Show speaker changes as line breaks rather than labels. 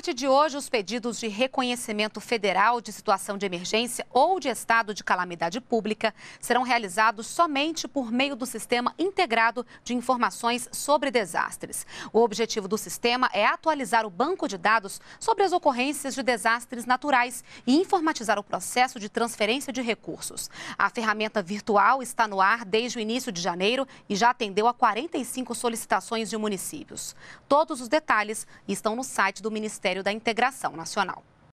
partir de hoje, os pedidos de reconhecimento federal de situação de emergência ou de estado de calamidade pública serão realizados somente por meio do Sistema Integrado de Informações sobre Desastres. O objetivo do sistema é atualizar o banco de dados sobre as ocorrências de desastres naturais e informatizar o processo de transferência de recursos. A ferramenta virtual está no ar desde o início de janeiro e já atendeu a 45 solicitações de municípios. Todos os detalhes estão no site do Ministério. Ministério da Integração Nacional.